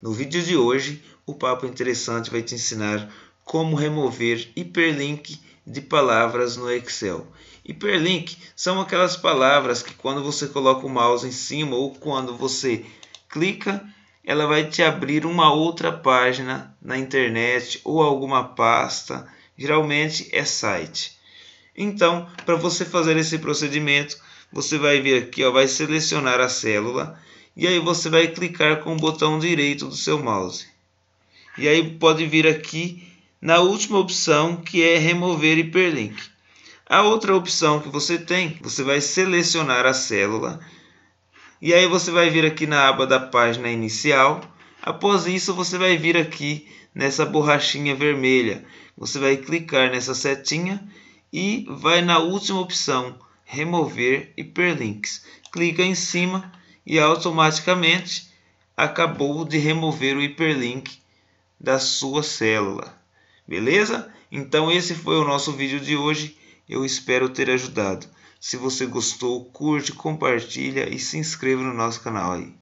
No vídeo de hoje, o Papo Interessante vai te ensinar como remover hiperlink de palavras no Excel. Hiperlink são aquelas palavras que quando você coloca o mouse em cima ou quando você clica, ela vai te abrir uma outra página na internet ou alguma pasta, geralmente é site. Então, para você fazer esse procedimento, você vai vir aqui, ó, vai selecionar a célula e aí você vai clicar com o botão direito do seu mouse. E aí pode vir aqui na última opção que é remover hiperlink. A outra opção que você tem, você vai selecionar a célula e aí você vai vir aqui na aba da página inicial. Após isso, você vai vir aqui nessa borrachinha vermelha. Você vai clicar nessa setinha e vai na última opção, remover hiperlinks. Clica em cima e automaticamente acabou de remover o hiperlink da sua célula. Beleza? Então esse foi o nosso vídeo de hoje. Eu espero ter ajudado. Se você gostou, curte, compartilha e se inscreva no nosso canal aí.